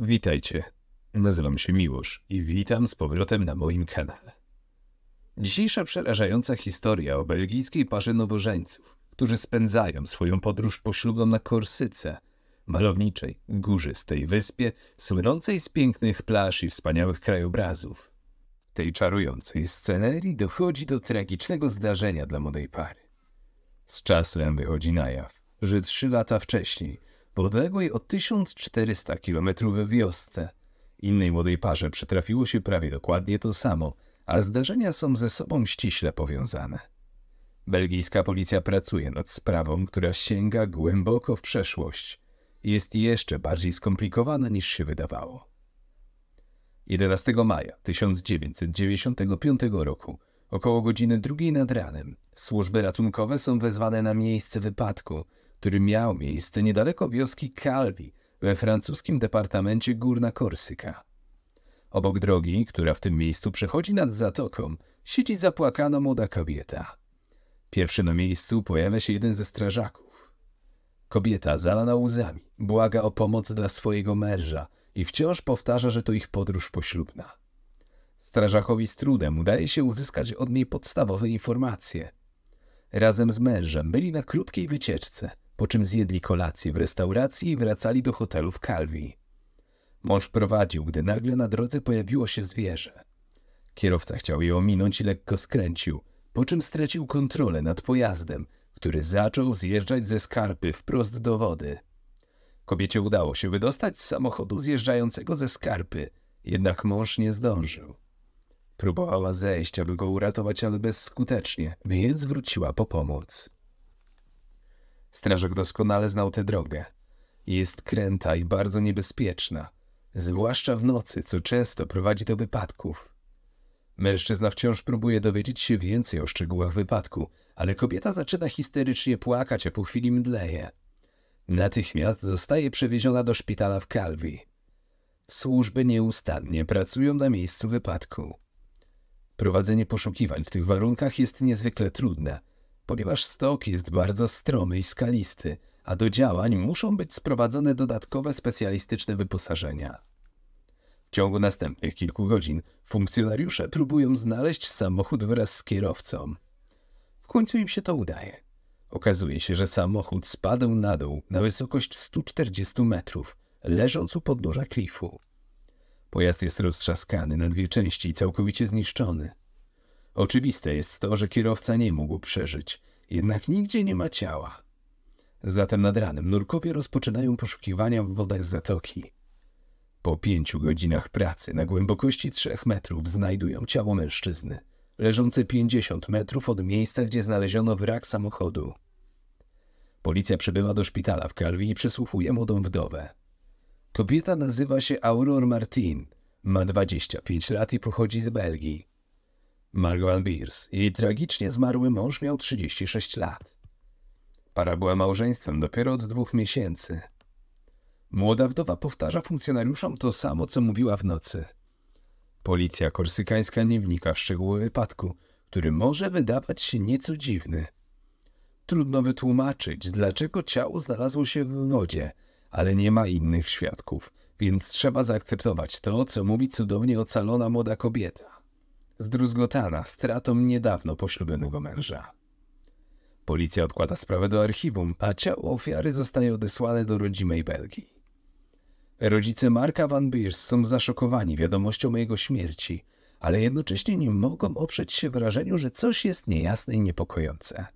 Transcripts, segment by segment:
Witajcie, nazywam się Miłosz i witam z powrotem na moim kanale. Dzisiejsza przerażająca historia o belgijskiej parze nowożeńców, którzy spędzają swoją podróż poślubną na Korsyce, malowniczej, górzystej wyspie, słynącej z pięknych plaż i wspaniałych krajobrazów. tej czarującej scenerii dochodzi do tragicznego zdarzenia dla młodej pary. Z czasem wychodzi na jaw, że trzy lata wcześniej – podległej o 1400 km wiosce. Innej młodej parze przytrafiło się prawie dokładnie to samo, a zdarzenia są ze sobą ściśle powiązane. Belgijska policja pracuje nad sprawą, która sięga głęboko w przeszłość. Jest jeszcze bardziej skomplikowana niż się wydawało. 11 maja 1995 roku, około godziny drugiej nad ranem, służby ratunkowe są wezwane na miejsce wypadku – który miał miejsce niedaleko wioski Calvi we francuskim departamencie Górna Korsyka. Obok drogi, która w tym miejscu przechodzi nad zatoką, siedzi zapłakana młoda kobieta. Pierwszy na miejscu pojawia się jeden ze strażaków. Kobieta, zalana łzami, błaga o pomoc dla swojego męża i wciąż powtarza, że to ich podróż poślubna. Strażakowi z trudem udaje się uzyskać od niej podstawowe informacje. Razem z mężem byli na krótkiej wycieczce – po czym zjedli kolację w restauracji i wracali do hotelu w Calvi. Mąż prowadził, gdy nagle na drodze pojawiło się zwierzę. Kierowca chciał je ominąć i lekko skręcił, po czym stracił kontrolę nad pojazdem, który zaczął zjeżdżać ze skarpy wprost do wody. Kobiecie udało się wydostać z samochodu zjeżdżającego ze skarpy, jednak mąż nie zdążył. Próbowała zejść, aby go uratować, ale bezskutecznie, więc wróciła po pomoc. Strażak doskonale znał tę drogę. Jest kręta i bardzo niebezpieczna, zwłaszcza w nocy, co często prowadzi do wypadków. Mężczyzna wciąż próbuje dowiedzieć się więcej o szczegółach wypadku, ale kobieta zaczyna histerycznie płakać, a po chwili mdleje. Natychmiast zostaje przewieziona do szpitala w Calvi. Służby nieustannie pracują na miejscu wypadku. Prowadzenie poszukiwań w tych warunkach jest niezwykle trudne – ponieważ stok jest bardzo stromy i skalisty, a do działań muszą być sprowadzone dodatkowe specjalistyczne wyposażenia. W ciągu następnych kilku godzin funkcjonariusze próbują znaleźć samochód wraz z kierowcą. W końcu im się to udaje. Okazuje się, że samochód spadł na dół na wysokość 140 metrów, leżąc u podnóża klifu. Pojazd jest roztrzaskany na dwie części i całkowicie zniszczony. Oczywiste jest to, że kierowca nie mógł przeżyć, jednak nigdzie nie ma ciała. Zatem nad ranem nurkowie rozpoczynają poszukiwania w wodach zatoki. Po pięciu godzinach pracy na głębokości trzech metrów znajdują ciało mężczyzny, leżące pięćdziesiąt metrów od miejsca, gdzie znaleziono wrak samochodu. Policja przybywa do szpitala w Calvi i przesłuchuje młodą wdowę. Kobieta nazywa się Auror Martin, ma 25 lat i pochodzi z Belgii. Margot Beers. Jej tragicznie zmarły mąż miał 36 lat. Para była małżeństwem dopiero od dwóch miesięcy. Młoda wdowa powtarza funkcjonariuszom to samo, co mówiła w nocy. Policja korsykańska nie wnika w szczegóły wypadku, który może wydawać się nieco dziwny. Trudno wytłumaczyć, dlaczego ciało znalazło się w wodzie, ale nie ma innych świadków, więc trzeba zaakceptować to, co mówi cudownie ocalona młoda kobieta zdruzgotana stratą niedawno poślubionego męża. Policja odkłada sprawę do archiwum, a ciało ofiary zostaje odesłane do rodzimej Belgii. Rodzice Marka Van Beers są zaszokowani wiadomością o jego śmierci, ale jednocześnie nie mogą oprzeć się wrażeniu, że coś jest niejasne i niepokojące.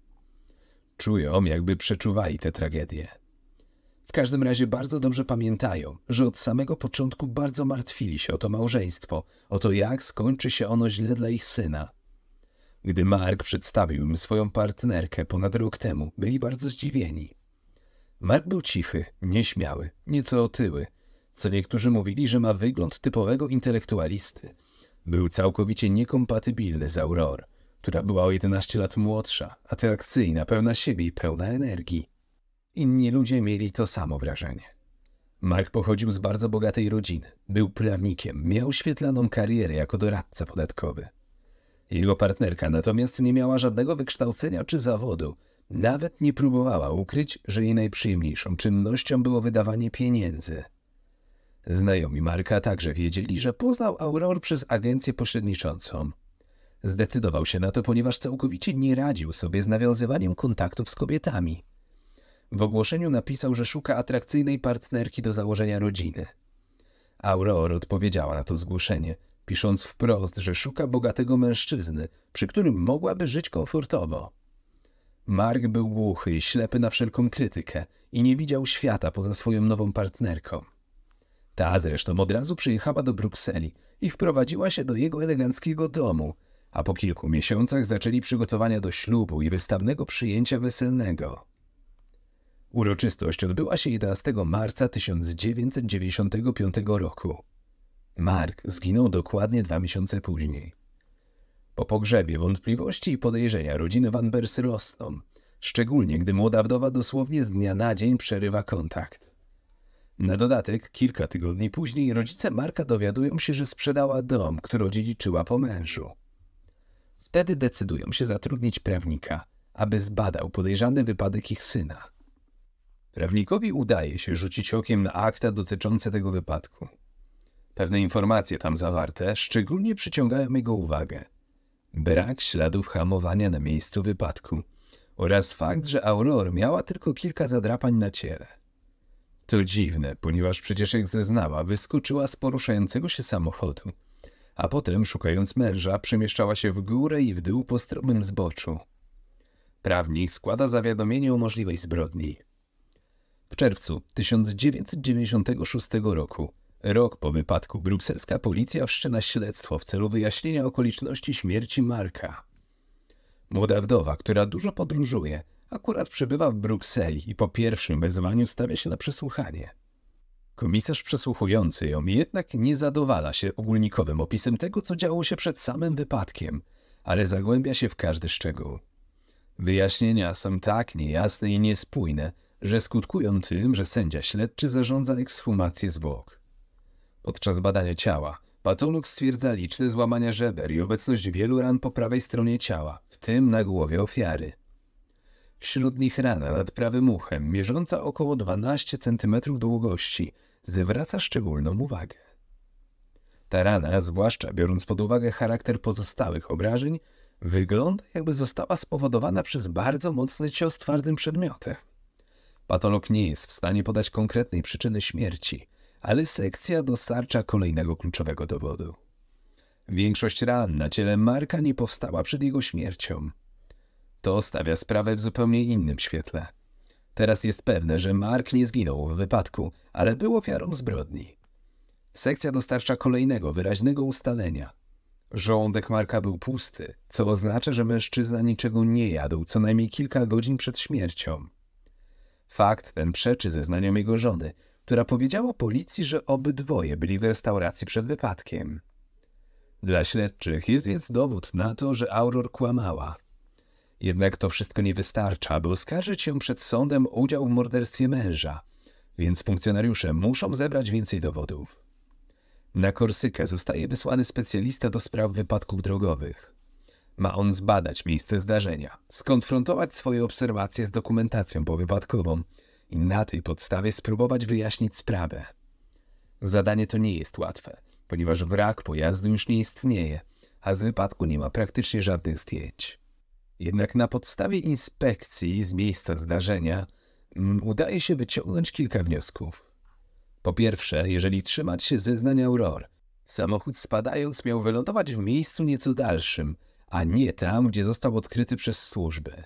Czują, jakby przeczuwali tę tragedię. W każdym razie bardzo dobrze pamiętają, że od samego początku bardzo martwili się o to małżeństwo, o to jak skończy się ono źle dla ich syna. Gdy Mark przedstawił im swoją partnerkę ponad rok temu, byli bardzo zdziwieni. Mark był cichy, nieśmiały, nieco otyły, co niektórzy mówili, że ma wygląd typowego intelektualisty. Był całkowicie niekompatybilny z Auror, która była o 11 lat młodsza, atrakcyjna, pełna siebie i pełna energii. Inni ludzie mieli to samo wrażenie. Mark pochodził z bardzo bogatej rodziny, był prawnikiem, miał świetlaną karierę jako doradca podatkowy. Jego partnerka natomiast nie miała żadnego wykształcenia czy zawodu. Nawet nie próbowała ukryć, że jej najprzyjemniejszą czynnością było wydawanie pieniędzy. Znajomi Marka także wiedzieli, że poznał Auror przez agencję pośredniczącą. Zdecydował się na to, ponieważ całkowicie nie radził sobie z nawiązywaniem kontaktów z kobietami. W ogłoszeniu napisał, że szuka atrakcyjnej partnerki do założenia rodziny. Aurora odpowiedziała na to zgłoszenie, pisząc wprost, że szuka bogatego mężczyzny, przy którym mogłaby żyć komfortowo. Mark był głuchy i ślepy na wszelką krytykę i nie widział świata poza swoją nową partnerką. Ta zresztą od razu przyjechała do Brukseli i wprowadziła się do jego eleganckiego domu, a po kilku miesiącach zaczęli przygotowania do ślubu i wystawnego przyjęcia weselnego. Uroczystość odbyła się 11 marca 1995 roku. Mark zginął dokładnie dwa miesiące później. Po pogrzebie wątpliwości i podejrzenia rodziny Van Bers rosną, szczególnie gdy młoda wdowa dosłownie z dnia na dzień przerywa kontakt. Na dodatek, kilka tygodni później rodzice Marka dowiadują się, że sprzedała dom, który odziedziczyła po mężu. Wtedy decydują się zatrudnić prawnika, aby zbadał podejrzany wypadek ich syna. Prawnikowi udaje się rzucić okiem na akta dotyczące tego wypadku. Pewne informacje tam zawarte szczególnie przyciągają jego uwagę. Brak śladów hamowania na miejscu wypadku oraz fakt, że Auror miała tylko kilka zadrapań na ciele. To dziwne, ponieważ przecież jak zeznała, wyskoczyła z poruszającego się samochodu, a potem, szukając męża, przemieszczała się w górę i w dół po stromym zboczu. Prawnik składa zawiadomienie o możliwej zbrodni. W czerwcu 1996 roku, rok po wypadku, brukselska policja wszczyna śledztwo w celu wyjaśnienia okoliczności śmierci Marka. Młoda wdowa, która dużo podróżuje, akurat przebywa w Brukseli i po pierwszym wezwaniu stawia się na przesłuchanie. Komisarz przesłuchujący ją jednak nie zadowala się ogólnikowym opisem tego, co działo się przed samym wypadkiem, ale zagłębia się w każdy szczegół. Wyjaśnienia są tak niejasne i niespójne, że skutkują tym, że sędzia śledczy zarządza ekshumację zwłok. Podczas badania ciała patolog stwierdza liczne złamania żeber i obecność wielu ran po prawej stronie ciała, w tym na głowie ofiary. Wśród nich rana nad prawym uchem, mierząca około 12 cm długości, zwraca szczególną uwagę. Ta rana, zwłaszcza biorąc pod uwagę charakter pozostałych obrażeń, wygląda jakby została spowodowana przez bardzo mocny cios twardym przedmiotem. Patolog nie jest w stanie podać konkretnej przyczyny śmierci, ale sekcja dostarcza kolejnego kluczowego dowodu. Większość ran na ciele Marka nie powstała przed jego śmiercią. To stawia sprawę w zupełnie innym świetle. Teraz jest pewne, że Mark nie zginął w wypadku, ale był ofiarą zbrodni. Sekcja dostarcza kolejnego wyraźnego ustalenia. Żołądek Marka był pusty, co oznacza, że mężczyzna niczego nie jadł co najmniej kilka godzin przed śmiercią. Fakt ten przeczy zeznaniom jego żony, która powiedziała policji, że obydwoje byli w restauracji przed wypadkiem. Dla śledczych jest więc dowód na to, że Auror kłamała. Jednak to wszystko nie wystarcza, aby oskarżyć ją przed sądem o udział w morderstwie męża, więc funkcjonariusze muszą zebrać więcej dowodów. Na Korsykę zostaje wysłany specjalista do spraw wypadków drogowych. Ma on zbadać miejsce zdarzenia, skonfrontować swoje obserwacje z dokumentacją powypadkową i na tej podstawie spróbować wyjaśnić sprawę. Zadanie to nie jest łatwe, ponieważ wrak pojazdu już nie istnieje, a z wypadku nie ma praktycznie żadnych zdjęć. Jednak na podstawie inspekcji z miejsca zdarzenia mm, udaje się wyciągnąć kilka wniosków. Po pierwsze, jeżeli trzymać się zeznań Auror, samochód spadając miał wylądować w miejscu nieco dalszym – a nie tam, gdzie został odkryty przez służby.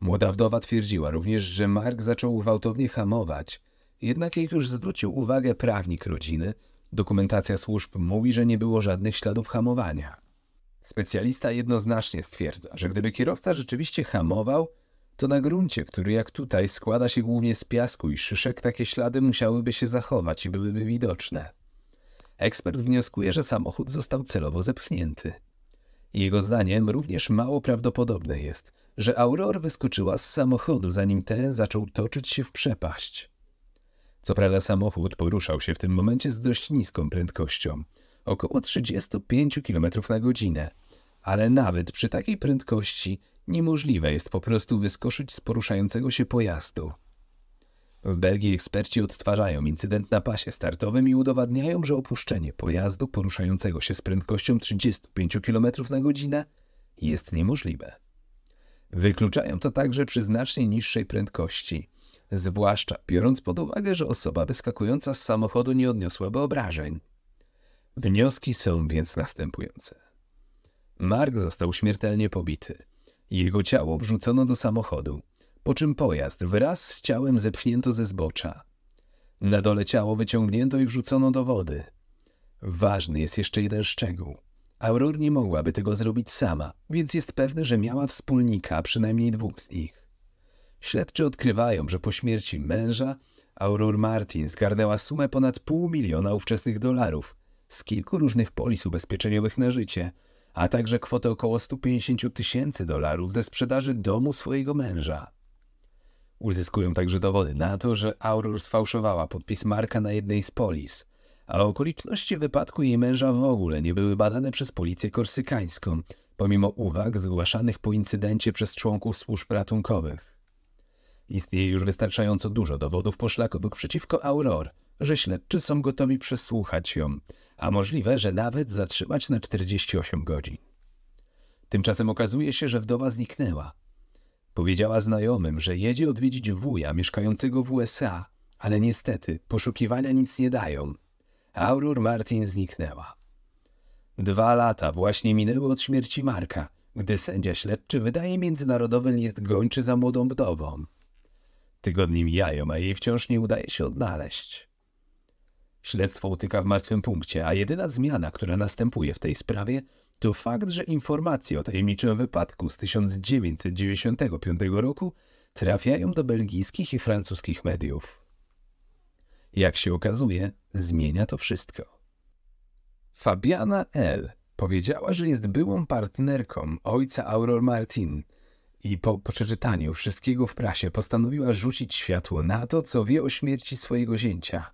Młoda wdowa twierdziła również, że Mark zaczął gwałtownie hamować, jednak jak już zwrócił uwagę prawnik rodziny, dokumentacja służb mówi, że nie było żadnych śladów hamowania. Specjalista jednoznacznie stwierdza, że gdyby kierowca rzeczywiście hamował, to na gruncie, który jak tutaj składa się głównie z piasku i szyszek, takie ślady musiałyby się zachować i byłyby widoczne. Ekspert wnioskuje, że samochód został celowo zepchnięty. Jego zdaniem również mało prawdopodobne jest, że Auror wyskoczyła z samochodu, zanim ten zaczął toczyć się w przepaść. Co prawda samochód poruszał się w tym momencie z dość niską prędkością, około 35 km na godzinę, ale nawet przy takiej prędkości niemożliwe jest po prostu wyskoczyć z poruszającego się pojazdu. W Belgii eksperci odtwarzają incydent na pasie startowym i udowadniają, że opuszczenie pojazdu poruszającego się z prędkością 35 km na godzinę jest niemożliwe. Wykluczają to także przy znacznie niższej prędkości, zwłaszcza biorąc pod uwagę, że osoba wyskakująca z samochodu nie odniosłaby obrażeń. Wnioski są więc następujące. Mark został śmiertelnie pobity. Jego ciało wrzucono do samochodu po czym pojazd wraz z ciałem zepchnięto ze zbocza. Na dole ciało wyciągnięto i wrzucono do wody. Ważny jest jeszcze jeden szczegół. Auror nie mogłaby tego zrobić sama, więc jest pewne, że miała wspólnika, przynajmniej dwóch z nich. Śledczy odkrywają, że po śmierci męża Auror Martin zgarnęła sumę ponad pół miliona ówczesnych dolarów z kilku różnych polis ubezpieczeniowych na życie, a także kwotę około 150 tysięcy dolarów ze sprzedaży domu swojego męża. Uzyskują także dowody na to, że Auror sfałszowała podpis Marka na jednej z polis, a okoliczności wypadku jej męża w ogóle nie były badane przez policję korsykańską, pomimo uwag zgłaszanych po incydencie przez członków służb ratunkowych. Istnieje już wystarczająco dużo dowodów poszlakowych przeciwko Auror, że śledczy są gotowi przesłuchać ją, a możliwe, że nawet zatrzymać na 48 godzin. Tymczasem okazuje się, że wdowa zniknęła, Powiedziała znajomym, że jedzie odwiedzić wuja mieszkającego w USA, ale niestety poszukiwania nic nie dają. Auror Martin zniknęła. Dwa lata właśnie minęły od śmierci Marka, gdy sędzia śledczy wydaje międzynarodowy list gończy za młodą wdową. Tygodni mijają, a jej wciąż nie udaje się odnaleźć. Śledztwo utyka w martwym punkcie, a jedyna zmiana, która następuje w tej sprawie – to fakt, że informacje o tajemniczym wypadku z 1995 roku trafiają do belgijskich i francuskich mediów. Jak się okazuje, zmienia to wszystko. Fabiana L. powiedziała, że jest byłą partnerką ojca Auror Martin i po przeczytaniu wszystkiego w prasie postanowiła rzucić światło na to, co wie o śmierci swojego zięcia –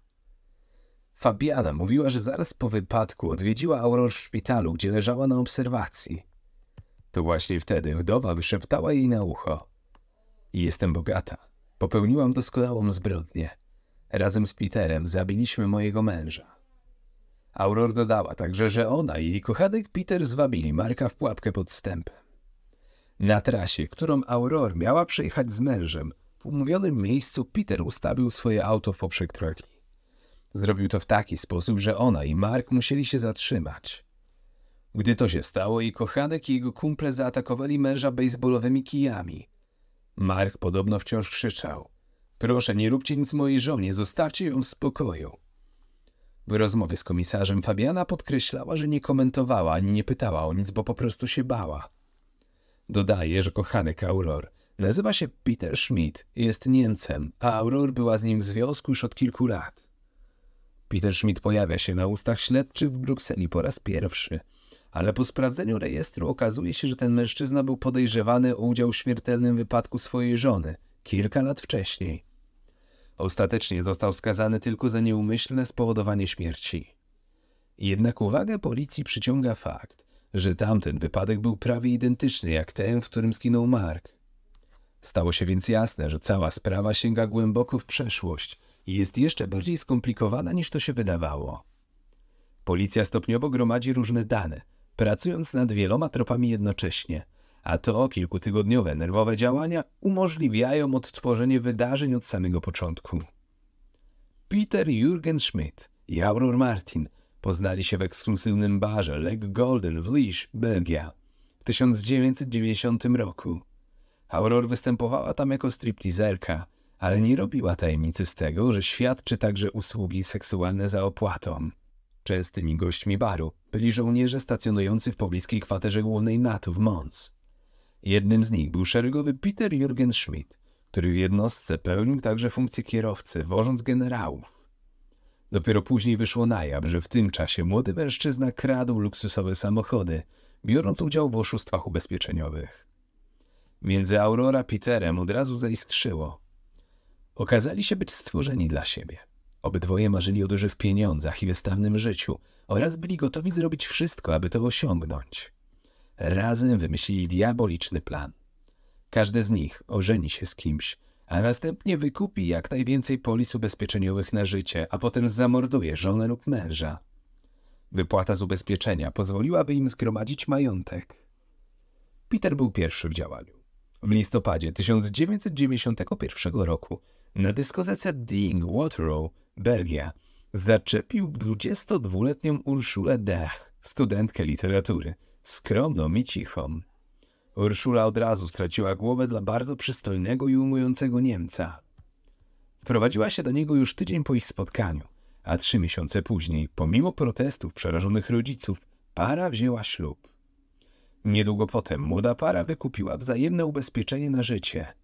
Fabiana mówiła, że zaraz po wypadku odwiedziła Auror w szpitalu, gdzie leżała na obserwacji. To właśnie wtedy wdowa wyszeptała jej na ucho. Jestem bogata. Popełniłam doskonałą zbrodnię. Razem z Peterem zabiliśmy mojego męża. Auror dodała także, że ona i jej kochanek Peter zwabili Marka w pułapkę podstępem. Na trasie, którą Auror miała przejechać z mężem, w umówionym miejscu Peter ustawił swoje auto w poprzek drogi. Zrobił to w taki sposób, że ona i Mark musieli się zatrzymać. Gdy to się stało, i kochanek i jego kumple zaatakowali męża baseballowymi kijami. Mark podobno wciąż krzyczał. Proszę, nie róbcie nic mojej żonie, zostawcie ją w spokoju. W rozmowie z komisarzem Fabiana podkreślała, że nie komentowała ani nie pytała o nic, bo po prostu się bała. Dodaje, że kochanek Auror nazywa się Peter Schmidt, jest Niemcem, a Auror była z nim w związku już od kilku lat. Peter Schmidt pojawia się na ustach śledczych w Brukseli po raz pierwszy. Ale po sprawdzeniu rejestru okazuje się, że ten mężczyzna był podejrzewany o udział w śmiertelnym wypadku swojej żony kilka lat wcześniej. Ostatecznie został skazany tylko za nieumyślne spowodowanie śmierci. Jednak uwagę policji przyciąga fakt, że tamten wypadek był prawie identyczny jak ten, w którym zginął Mark. Stało się więc jasne, że cała sprawa sięga głęboko w przeszłość – jest jeszcze bardziej skomplikowana niż to się wydawało. Policja stopniowo gromadzi różne dane, pracując nad wieloma tropami jednocześnie, a to kilkutygodniowe nerwowe działania umożliwiają odtworzenie wydarzeń od samego początku. Peter Jürgen Schmidt i Auror Martin poznali się w ekskluzywnym barze Leg Golden w Lisz, Belgia w 1990 roku. Auror występowała tam jako striptizerka – ale nie robiła tajemnicy z tego, że świadczy także usługi seksualne za opłatą. Częstymi gośćmi baru byli żołnierze stacjonujący w pobliskiej kwaterze głównej NATO w Mons. Jednym z nich był szeregowy Peter Jürgen Schmidt, który w jednostce pełnił także funkcję kierowcy, wożąc generałów. Dopiero później wyszło na jaw, że w tym czasie młody mężczyzna kradł luksusowe samochody, biorąc udział w oszustwach ubezpieczeniowych. Między Aurora a Peterem od razu zaiskrzyło. Okazali się być stworzeni dla siebie. Obydwoje marzyli o dużych pieniądzach i wystawnym życiu oraz byli gotowi zrobić wszystko, aby to osiągnąć. Razem wymyślili diaboliczny plan. Każdy z nich ożeni się z kimś, a następnie wykupi jak najwięcej polis ubezpieczeniowych na życie, a potem zamorduje żonę lub męża. Wypłata z ubezpieczenia pozwoliłaby im zgromadzić majątek. Peter był pierwszy w działaniu. W listopadzie 1991 roku na dyskotece Ding Waterloo, Belgia, zaczepił 22-letnią Urszulę Dech, studentkę literatury, skromną i cichą. Urszula od razu straciła głowę dla bardzo przystojnego i umującego Niemca. Wprowadziła się do niego już tydzień po ich spotkaniu, a trzy miesiące później, pomimo protestów przerażonych rodziców, para wzięła ślub. Niedługo potem młoda para wykupiła wzajemne ubezpieczenie na życie –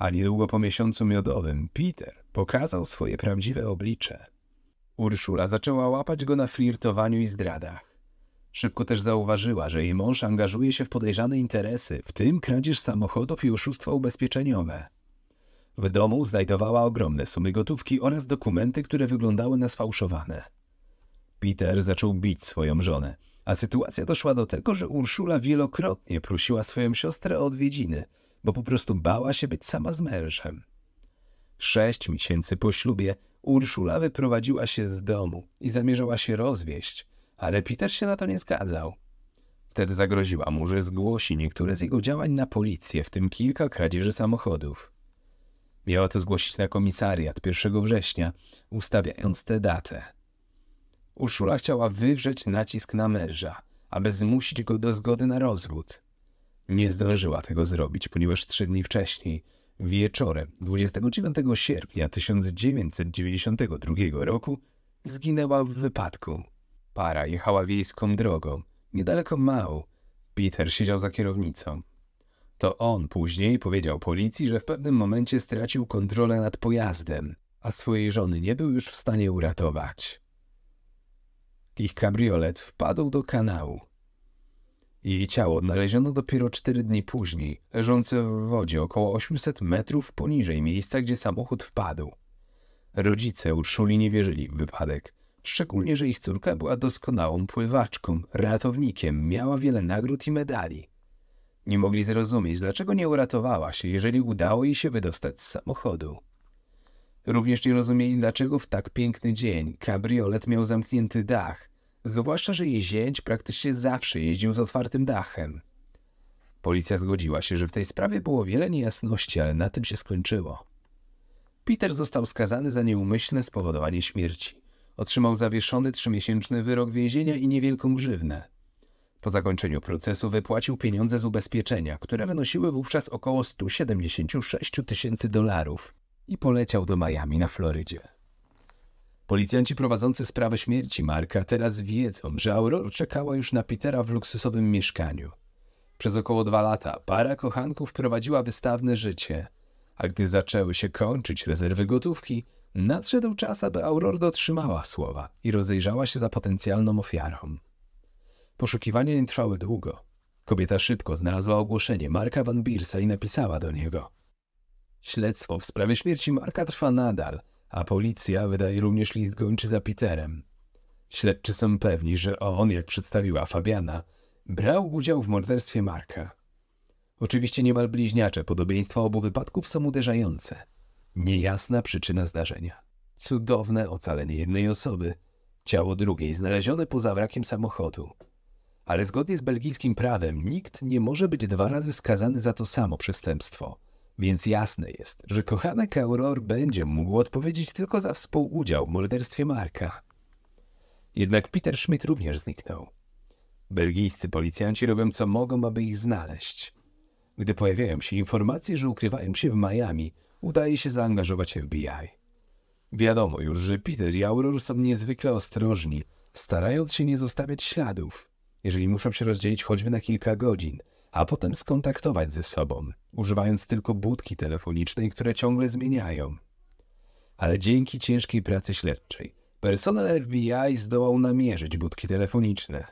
a niedługo po miesiącu miodowym Peter pokazał swoje prawdziwe oblicze. Urszula zaczęła łapać go na flirtowaniu i zdradach. Szybko też zauważyła, że jej mąż angażuje się w podejrzane interesy, w tym kradzież samochodów i oszustwa ubezpieczeniowe. W domu znajdowała ogromne sumy gotówki oraz dokumenty, które wyglądały na sfałszowane. Peter zaczął bić swoją żonę, a sytuacja doszła do tego, że Urszula wielokrotnie prosiła swoją siostrę o odwiedziny – bo po prostu bała się być sama z mężem. Sześć miesięcy po ślubie Urszula wyprowadziła się z domu i zamierzała się rozwieść, ale Peter się na to nie zgadzał. Wtedy zagroziła mu, że zgłosi niektóre z jego działań na policję, w tym kilka kradzieży samochodów. Miała to zgłosić na komisariat 1 września, ustawiając tę datę. Urszula chciała wywrzeć nacisk na męża, aby zmusić go do zgody na rozwód. Nie zdążyła tego zrobić, ponieważ trzy dni wcześniej, wieczorem 29 sierpnia 1992 roku, zginęła w wypadku. Para jechała wiejską drogą, niedaleko Mał. Peter siedział za kierownicą. To on później powiedział policji, że w pewnym momencie stracił kontrolę nad pojazdem, a swojej żony nie był już w stanie uratować. Ich kabriolet wpadł do kanału. Jej ciało znaleziono dopiero cztery dni później, leżące w wodzie około 800 metrów poniżej miejsca, gdzie samochód wpadł. Rodzice Urszuli nie wierzyli w wypadek, szczególnie, że ich córka była doskonałą pływaczką, ratownikiem, miała wiele nagród i medali. Nie mogli zrozumieć, dlaczego nie uratowała się, jeżeli udało jej się wydostać z samochodu. Również nie rozumieli, dlaczego w tak piękny dzień kabriolet miał zamknięty dach, Zwłaszcza, że jej zięć praktycznie zawsze jeździł z otwartym dachem. Policja zgodziła się, że w tej sprawie było wiele niejasności, ale na tym się skończyło. Peter został skazany za nieumyślne spowodowanie śmierci. Otrzymał zawieszony trzymiesięczny wyrok więzienia i niewielką grzywnę. Po zakończeniu procesu wypłacił pieniądze z ubezpieczenia, które wynosiły wówczas około 176 tysięcy dolarów i poleciał do Miami na Florydzie. Policjanci prowadzący sprawę śmierci Marka teraz wiedzą, że Aurora czekała już na Petera w luksusowym mieszkaniu. Przez około dwa lata para kochanków prowadziła wystawne życie, a gdy zaczęły się kończyć rezerwy gotówki, nadszedł czas, aby Aurora dotrzymała słowa i rozejrzała się za potencjalną ofiarą. Poszukiwania nie trwały długo. Kobieta szybko znalazła ogłoszenie Marka Van Biersa i napisała do niego. Śledztwo w sprawie śmierci Marka trwa nadal – a policja wydaje również list gończy za Peterem. Śledczy są pewni, że on, jak przedstawiła Fabiana, brał udział w morderstwie Marka. Oczywiście niemal bliźniacze podobieństwa obu wypadków są uderzające. Niejasna przyczyna zdarzenia. Cudowne ocalenie jednej osoby, ciało drugiej znalezione poza wrakiem samochodu. Ale zgodnie z belgijskim prawem nikt nie może być dwa razy skazany za to samo przestępstwo – więc jasne jest, że kochanek Auror będzie mógł odpowiedzieć tylko za współudział w morderstwie Marka. Jednak Peter Schmidt również zniknął. Belgijscy policjanci robią co mogą, aby ich znaleźć. Gdy pojawiają się informacje, że ukrywają się w Miami, udaje się zaangażować FBI. Wiadomo już, że Peter i Auror są niezwykle ostrożni, starając się nie zostawiać śladów. Jeżeli muszą się rozdzielić choćby na kilka godzin, a potem skontaktować ze sobą, używając tylko budki telefonicznej, które ciągle zmieniają. Ale dzięki ciężkiej pracy śledczej, personel FBI zdołał namierzyć budki telefoniczne.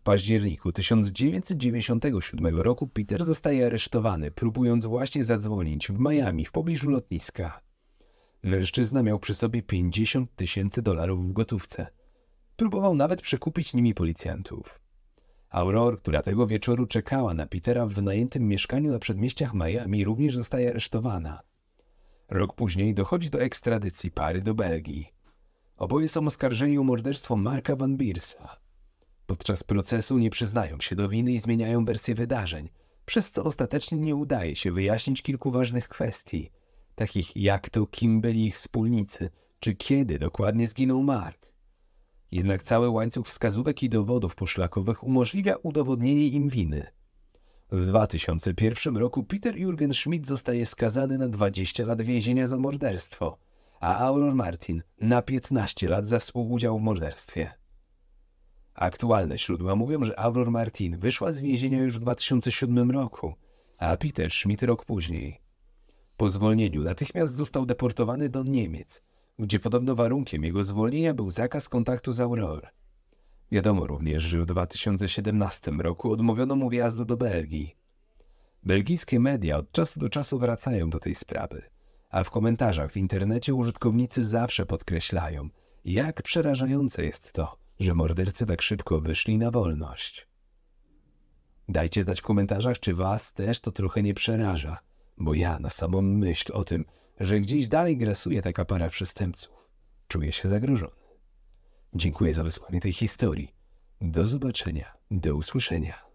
W październiku 1997 roku Peter zostaje aresztowany, próbując właśnie zadzwonić w Miami w pobliżu lotniska. Mężczyzna miał przy sobie 50 tysięcy dolarów w gotówce. Próbował nawet przekupić nimi policjantów. Auror, która tego wieczoru czekała na Petera w wynajętym mieszkaniu na przedmieściach Miami, również zostaje aresztowana. Rok później dochodzi do ekstradycji pary do Belgii. Oboje są oskarżeni o morderstwo Marka Van Biersa. Podczas procesu nie przyznają się do winy i zmieniają wersję wydarzeń, przez co ostatecznie nie udaje się wyjaśnić kilku ważnych kwestii, takich jak to kim byli ich wspólnicy, czy kiedy dokładnie zginął Mark. Jednak cały łańcuch wskazówek i dowodów poszlakowych umożliwia udowodnienie im winy. W 2001 roku Peter Jürgen Schmidt zostaje skazany na 20 lat więzienia za morderstwo, a Auror Martin na 15 lat za współudział w morderstwie. Aktualne źródła mówią, że Auror Martin wyszła z więzienia już w 2007 roku, a Peter Schmidt rok później. Po zwolnieniu natychmiast został deportowany do Niemiec – gdzie podobno warunkiem jego zwolnienia był zakaz kontaktu z Auror. Wiadomo również, że w 2017 roku odmówiono mu wjazdu do Belgii. Belgijskie media od czasu do czasu wracają do tej sprawy, a w komentarzach w internecie użytkownicy zawsze podkreślają, jak przerażające jest to, że mordercy tak szybko wyszli na wolność. Dajcie znać w komentarzach, czy was też to trochę nie przeraża, bo ja na samą myśl o tym, że gdzieś dalej grasuje taka para przestępców. Czuję się zagrożony. Dziękuję za wysłanie tej historii. Do zobaczenia, do usłyszenia.